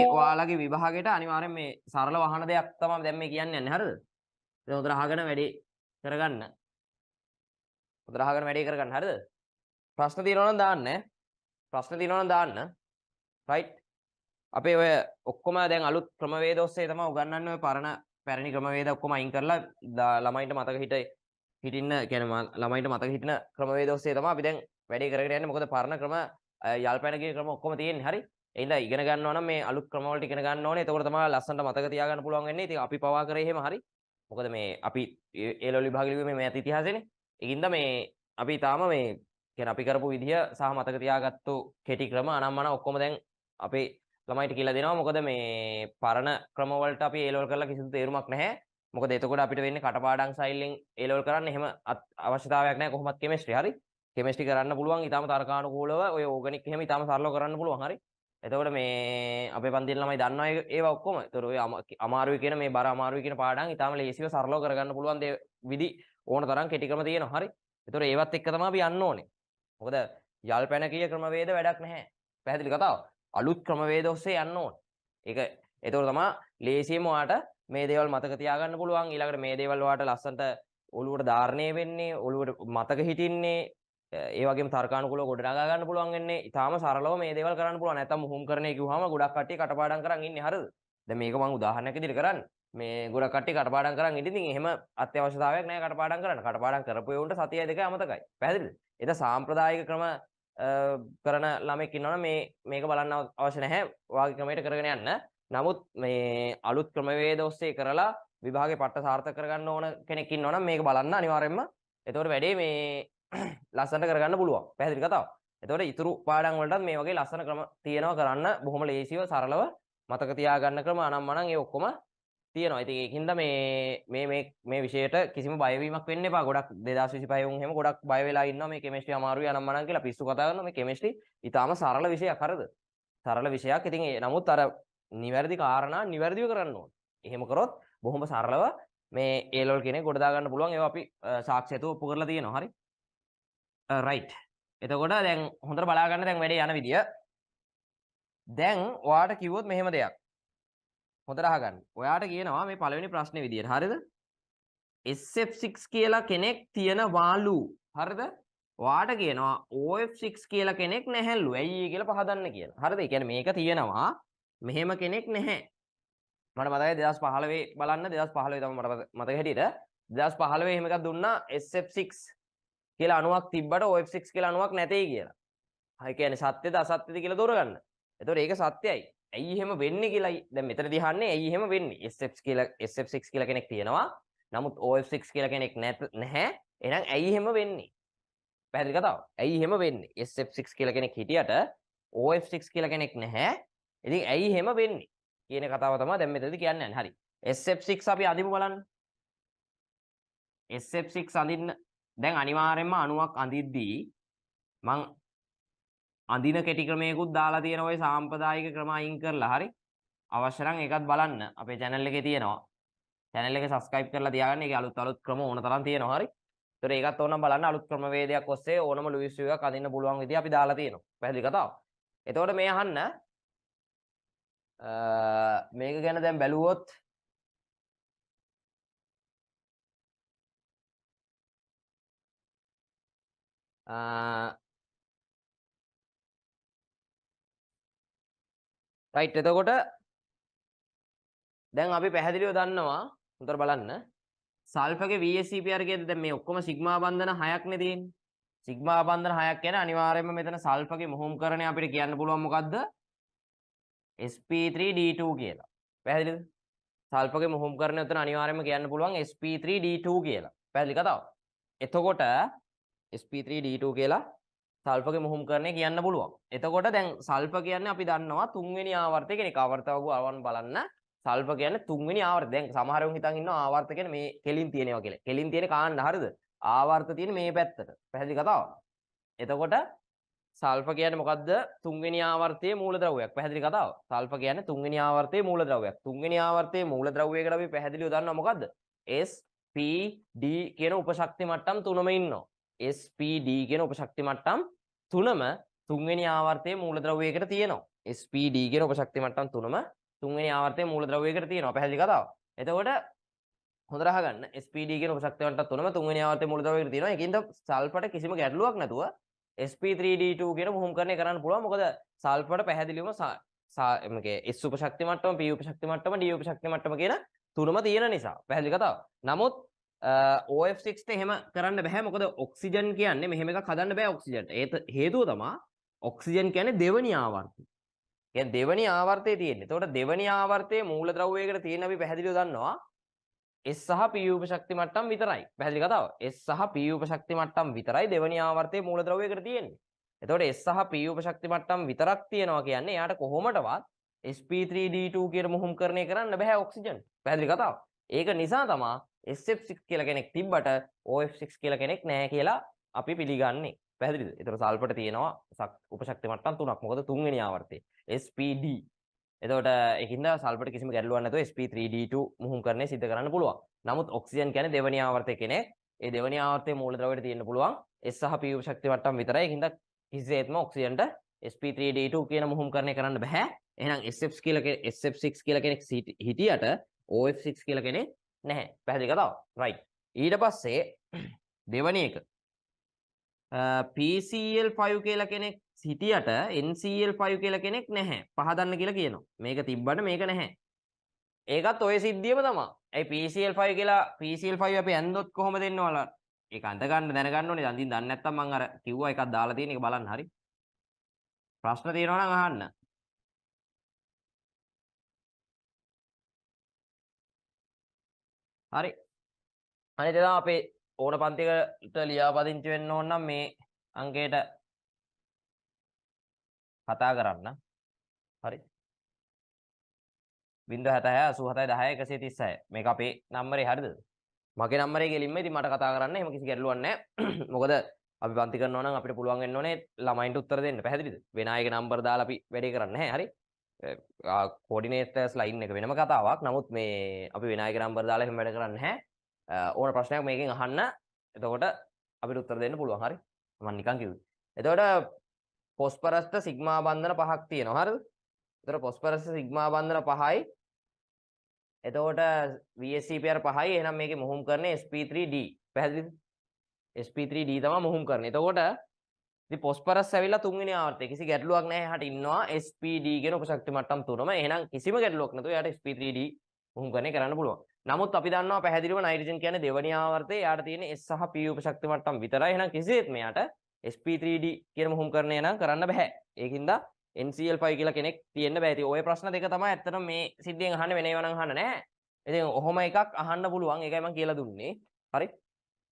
ඔයාලගේ විභාගයට අනිවාර්යෙන් මේ සරල වහන දෙයක් තමයි දැන් මේ කියන්නේ යන්නේ හරිද? ඉතින් හොඳට අහගෙන වැඩි කරගන්න. හොඳට අහගෙන වැඩි කරගන්න හරිද? ප්‍රශ්න තියෙනවා නම් දාන්න. ප්‍රශ්න තියෙනවා නම් දාන්න. රයිට්. අපේ ඔය ඔක්කොම දැන් අලුත් ක්‍රමවේද ඔස්සේ තමයි උගන්වන්නේ ඔය පරණ පැරණි ක්‍රමවේද ඔක්කොම අයින් කරලා ළමයින්ට මතක හිට හිටින්න කියන්නේ ළමයින්ට මතක හිටින ක්‍රමවේද ඔස්සේ තමයි අපි දැන් වැඩේ කරගෙන යන්නේ. මොකද පරණ ක්‍රම යල්පැනගේ ක්‍රම ඔක්කොම තියෙන්නේ හරි? එයිලා ඉගෙන ගන්නවා නම් මේ අලුත් ක්‍රමවලට ඉගෙන ගන්න ඕනේ. එතකොට තමයි ලස්සනට මතක තියාගන්න පුළුවන් වෙන්නේ. ඉතින් අපි පවා කරේ එහෙම හරි. මොකද මේ අපි ඒ ලොලි විභාගෙ ලිව්වේ මේ මෑත ඉතිහාසෙනේ. ඒකින්ද මේ අපි තාම මේ කියන්නේ අපි කරපු විදිය සහ මතක තියාගත්තු කෙටි ක්‍රම අනම්මන ඔක්කොම දැන් අපේ ළමයිට කියලා දෙනවා. මොකද මේ පරණ ක්‍රමවලට අපි ඒ ලොල් කරලා කිසිදු තේරුමක් නැහැ. මොකද එතකොට අපිට වෙන්නේ කටපාඩම් සයිල්ෙන් ඒ ලොල් කරන්න එහෙම අවශ්‍යතාවයක් නැහැ කොහොමත් කෙමිස්ට්‍රි හරි. කෙමිස්ට්‍රි කරන්න පුළුවන් ඊටාම තර්කානුකූලව ඔය ඕගනික් එහෙම ඊටාම සරලව කරන්න පුළුවන් හරි. එතකොට මේ අපේ පන්තිල් ළමයි දන්නවා ඒවා ඔක්කොම. ඒතර ඔය අමාරුයි කියන මේ බර අමාරුයි කියන පාඩම් ඊටාම ලේසිව සරලව කරගන්න පුළුවන් දේ විදි ඕන තරම් කෙටි ක්‍රම තියෙනවා. හරි. ඒතර ඒවත් එක්ක තමයි අපි යන්න ඕනේ. මොකද යල් පැන කීය ක්‍රමවේද වැඩක් නැහැ. පැහැදිලි කතාව. අලුත් ක්‍රමවේද ඔස්සේ යන්න ඕනේ. ඒක ඒතර තමයි ලේසියෙන්ම ඔයාට මේ දේවල් මතක තියාගන්න පුළුවන්. ඊළඟට මේ දේවල් ඔයාට ලස්සනට ඔළුවට ධාරණය වෙන්නේ, ඔළුවට මතක හිටින්නේ, ඒ වගේ තර්කානුකූලව ගොඩනගා ගන්න පුළුවන් වෙන්නේ. ඊටාම සරලව මේ දේවල් කරන්න පුළුවන්. නැත්නම් මුහුම් කරන්නේ කිව්වහම ගොඩක් කට්ටිය කටපාඩම් කරන් ඉන්නේ හරිද? දැන් මේක මම උදාහරණයක් විදිහට කරන්නේ. මේ ගොඩක් කට්ටිය කටපාඩම් කරන් ඉඳින් ඉතින් එහෙම අත්‍යවශ්‍යතාවයක් නැහැ කටපාඩම් කරන්න. කටපාඩම් කරපු ඒවුන්ට සතියයි දෙකයි අමතකයි. පැහැදිලිද? ඒක සාම්ප්‍රදායික ක්‍රම කරන ළමෙක් ඉන්නවනම් මේ මේක බලන්න අවශ්‍ය නැහැ. ඔයාගේ ක්‍රමයට කරගෙන යන්න. නමුත් මේ අලුත් ක්‍රමවේද ඔස්සේ කරලා විභාගේ පට්ට සාර්ථක කරගන්න ඕන කෙනෙක් ඉන්නවනම් මේක බලන්න අනිවාර්යයෙන්ම එතකොට වැඩේ මේ ලස්සන කරගන්න පුළුවන්. පැහැදිලි කතාව. එතකොට ඉතුරු පාඩම් වලටත් මේ වගේ ලස්සන ක්‍රම තියෙනවා කරන්න බොහොම ලේසිව සරලව මතක තියාගන්න ක්‍රම අනම් මනම් ඒ ඔක්කොම තියෙනවා. ඉතින් ඒකින්ද මේ මේ මේ මේ විෂයට කිසිම බයවීමක් වෙන්න එපා. ගොඩක් 2025 වුන් එහෙම ගොඩක් බය වෙලා ඉන්නවා මේ කෙමිස්ට්‍රි අමාරුයි අනම් මනම් කියලා පිස්සු කතා කරනවා. මේ කෙමිස්ට්‍රි ඊටාම සරල විෂයක් හරිද? සරල විෂයක්. ඉතින් නමුත් අර නිවැරදි කාරණා නිවැරදිව කරන්න ඕනේ. එහෙම කරොත් බොහොම සරලව මේ ඒලොල් කෙනෙක් ගොඩ දා ගන්න පුළුවන්. ඒවා අපි සාක්ෂියතු ඔප්පු කරලා තියෙනවා. හරි. රයිට් uh, එතකොට දැන් හොඳට බලාගන්න දැන් වැඩේ යන විදිය දැන් ඔයාට කිව්වොත් මෙහෙම දෙයක් හොඳට අහගන්න ඔයාට කියනවා මේ පළවෙනි ප්‍රශ්නේ විදියට හරිද SF6 කියලා කෙනෙක් තියෙන වාලු හරිද ඔයාට කියනවා OF6 කියලා කෙනෙක් නැහැලු ඇයි කියලා පහදන්න කියලා හරිද ඒ කියන්නේ මේක තියෙනවා මෙහෙම කෙනෙක් නැහැ මට මතකයි 2015 බලන්න 2015 තමයි මට මතක හැටියට 2015 එහෙම එකක් දුන්නා SF6 කියලා අණුවක් තිබ්බට OF6 කියලා අණුවක් නැtei කියලා. හරි කියන්නේ සත්‍යද අසත්‍යද කියලා දොරගන්න. එතකොට ඒක සත්‍යයි. ඇයි එහෙම වෙන්නේ කියලා දැන් මෙතනදී අහන්නේ ඇයි එහෙම වෙන්නේ? SF කියලා SF6 කියලා කෙනෙක් තියෙනවා. නමුත් OF6 කියලා කෙනෙක් නැහැ. එහෙනම් ඇයි එහෙම වෙන්නේ? පැහැදිලි කතාව. ඇයි එහෙම වෙන්නේ? SF6 කියලා කෙනෙක් හිටියට OF6 කියලා කෙනෙක් නැහැ. ඉතින් ඇයි එහෙම වෙන්නේ? කියන කතාව තමයි දැන් මෙතනදී කියන්නේ. හරි. SF6 අපි අදිමු බලන්න. SF6 අඳින්න දැන් අනිවාර්යෙන්ම 90ක් අඳිද්දී මං අඳින කෙටි ක්‍රමයකුත් දාලා තියෙනවා ওই සාම්ප්‍රදායික ක්‍රම අයින් කරලා හරි අවශ්‍ය නම් ඒකත් බලන්න අපේ channel එකේ තියෙනවා channel එක subscribe කරලා තියාගන්න ඒකේ අලුත් අලුත් ක්‍රම ඕන තරම් තියෙනවා හරි ඒතර ඒකත් ඕනනම් බලන්න අලුත් ක්‍රමවේදයක් ඔස්සේ ඕනම ලුයිස් විය් එකක් අඳින්න පුළුවන් විදිහ අපි දාලා තියෙනවා පැහැදිලි කතාව එතකොට මේ අහන්න මේක ගැන දැන් බැලුවොත් රයිට් ah, එතකොට දැන් අපි පැහැදිලිව දන්නවා උතර බලන්න සල්ෆගේ VSCPR කියද දැන් මේ ඔක්කොම සිග්මා බන්ධන 6ක්නේ තියෙන්නේ සිග්මා බන්ධන 6ක් කියන්නේ අනිවාර්යයෙන්ම මෙතන සල්ෆගේ මොහොම්කරණය අපිට කියන්න පුළුවන් මොකද්ද sp3d2 කියලා පැහැදිලිද සල්ෆගේ මොහොම්කරණය උතන අනිවාර්යයෙන්ම කියන්න පුළුවන් sp3d2 කියලා පැහැදිලි කතාව එතකොට sp3d2 කියලා සල්පක මුහුම් කරන්නේ කියන්න පුළුවන්. එතකොට දැන් සල්ප කියන්නේ අපි දන්නවා තුන්වෙනි ආවර්තය කෙනෙක් ආවර්තවක ආවන් බලන්න සල්ප කියන්නේ තුන්වෙනි ආවර්තය. දැන් සමහර උන් හිතන් ඉන්නවා ආවර්ත කියන්නේ මේ කෙලින් තියෙනවා කියලා. කෙලින් තියෙන කාණ්ඩ හරිද? ආවර්ත තියෙන මේ පැත්තට. පැහැදිලි කතාව. එතකොට සල්ප කියන්නේ මොකද්ද? තුන්වෙනි ආවර්තයේ මූලද්‍රව්‍යයක්. පැහැදිලි කතාව. සල්ප කියන්නේ තුන්වෙනි ආවර්තයේ මූලද්‍රව්‍යයක්. තුන්වෙනි ආවර්තයේ මූලද්‍රව්‍යයකට අපි පැහැදිලිව දන්නවා මොකද්ද? S P D කියන උපශක්ති මට්ටම් තුනම ඉන්නවා. SPD කියන උපශක්ති මට්ටම් තුනම තුන්වෙනි ආවර්තයේ මූලද්‍රව්‍යයකට තියෙනවා. SPD කියන උපශක්ති මට්ටම් තුනම තුන්වෙනි ආවර්තයේ මූලද්‍රව්‍යයකට තියෙනවා. පැහැදිලි කතාව. එතකොට හොඳට අහගන්න SPD කියන උපශක්ති මට්ටම් තුනම තුන්වෙනි ආවර්තයේ මූලද්‍රව්‍යයකට තියෙනවා. ඒකින්ද සල්පට කිසිම ගැටලුවක් නැතුව SP3D2 කියන මුහුම්කරණය කරන්න පුළුවන්. මොකද සල්පට පැහැදිලිවම මේ S උපශක්ති මට්ටම, P උපශක්ති මට්ටම, D උපශක්ති මට්ටම කියන තුනම තියෙන නිසා. පැහැදිලි කතාව. නමුත් OF6 එහෙම කරන්න බෑ මොකද ඔක්සිජන් කියන්නේ මෙහෙම එකක් හදන්න බෑ ඔක්සිජන්ට. ඒත් හේතුව තමයි ඔක්සිජන් කියන්නේ දෙවනි ආවර්තය. කියන්නේ දෙවනි ආවර්තයේ තියෙන්නේ. එතකොට දෙවනි ආවර්තයේ මූලද්‍රව්‍යයකට තියෙන අපි පැහැදිලිව දන්නවා S සහ P උපශක්ති මට්ටම් විතරයි. පැහැදිලි කතාව. S සහ P උපශක්ති මට්ටම් විතරයි දෙවනි ආවර්තයේ මූලද්‍රව්‍යයකට තියෙන්නේ. එතකොට S සහ P උපශක්ති මට්ටම් විතරක් තියෙනවා කියන්නේ එයාට කොහොමඩවත් sp3d2 කියන මොහොම් කරණය කරන්න බෑ ඔක්සිජන්. පැහැදිලි කතාව. ඒක නිසා තමයි SF6 කියලා කෙනෙක් තිබ්බට OF6 කියලා කෙනෙක් නැහැ කියලා අපි පිළිගන්නේ. පැහැදිලිද? ඒතර සල්පට තියෙනවා උපශක්ති මට්ටම් තුනක්. මොකද තුන්වෙනි ආවර්තයේ SPD. එතකොට ඒකින්ද සල්පට කිසිම ගැටලුවක් නැතුව SP3D2 මුහුම් කරන්නේ සිද්ධ කරන්න පුළුවන්. නමුත් ඔක්සිජන් කියන්නේ දෙවෙනි ආවර්තයේ කෙනෙක්. ඒ දෙවෙනි ආවර්තයේ මූලද්‍රව්‍යට තියෙන්න පුළුවන් S සහ P උපශක්ති මට්ටම් විතරයි. ඒකින්ද කිසිසේත්ම ඔක්සිජන්ට SP3D2 කියන මුහුම් කරන්නේ කරන්න බෑ. එහෙනම් SF6 කියලා SF6 කියලා කෙනෙක් හිටියට OF6 කියලා කෙනෙක් නැහැ. පැහැදිලි කතාව. right. ඊට පස්සේ දෙවැනි එක PCL5 කියලා කෙනෙක් හිටියට NCL5 කියලා කෙනෙක් නැහැ. පහදන්න කියලා කියනවා. මේක තිබ්බට මේක නැහැ. ඒකත් ඔය සිද්ධියම තමයි. ඇයි PCL5 කියලා PCL5 අපි ඇන්දොත් කොහොමද එන්නේ ඔයාලට? ඒක අඳ ගන්න දැනගන්න ඕනේ. අන්තිම දන්නේ නැත්තම් මම අර කිව්වා එකක් දාලා තියෙන එක බලන්න හරි. ප්‍රශ්න තියෙනවා නම් අහන්න. හරි අනිත් එදා අපේ ඕන පන්තිකට ලියාපදිංචි වෙන්න ඕන නම් මේ අංකයට කතා කරන්න හරි බින්ද හතය අසු හතයි දහය එකසේ තිස්සය මේ අපේ නම්බරේ හරිද මගේ නම්බරේ ගෙලින්ම ඉතින් මට කතා කරන්න එහෙම කිසි ගැටලුවක් නැහැ මොකද අපි පන්ති කරනවා නම් අපිට පුළුවන් වෙන්න ඕනේ ළමයින්ට උත්තර දෙන්න පැහැදිලිද වෙන අයගේ නම්බර දාලා අපි වැඩේ කරන්නේ නැහැ හරි කෝඩිනේටර්ස් ලයින් එක වෙනම කතාවක් නමුත් මේ අපි විනායක නම්බර් දාලා එහෙම වැඩ කරන්නේ නැහැ ඕන ප්‍රශ්නයක් මේකෙන් අහන්න එතකොට අපිට උත්තර දෙන්න පුළුවන් හරි මම නිකන් කිව්වේ එතකොට පොස්පරස්ට සිග්මා බන්ධන පහක් තියෙනවා හරිද එතකොට පොස්පරස් සිග්මා බන්ධන පහයි එතකොට VSCPR පහයි එහෙනම් මේකේ මොහුම් කරන්නේ SP3D පැහැදිලිද SP3D තමයි මොහුම් කරන්නේ එතකොට පොස්පරස් ඇවිල්ලා තුන්වෙනි ආවර්තය කිසි ගැටලුවක් නැහැ එහාට ඉන්නවා SPD කියන උපශක්ති මට්ටම් තුනම එහෙනම් කිසිම ගැටලුවක් නැතුව එයාට SP3D උහුම්කරණය කරන්න පුළුවන් නමුත් අපි දන්නවා පැහැදිලිව නයිට්‍රජන් කියන්නේ දෙවෙනි ආවර්තයේ එයාට තියෙන S සහ P උපශක්ති මට්ටම් විතරයි එහෙනම් කිසිසේත් මෙයාට SP3D කියන උහුම්කරණය නම් කරන්න බෑ ඒකින්ද NCL5 කියලා කෙනෙක් තියෙන්න බෑ ඉතින් ওই ප්‍රශ්න දෙක තමයි ඇත්තටම මේ සිද්ධියෙන් අහන්න වෙනේව නම් අහන්න නැහැ ඉතින් ඔහොම එකක් අහන්න පුළුවන් ඒකයි මම කියලා දුන්නේ හරි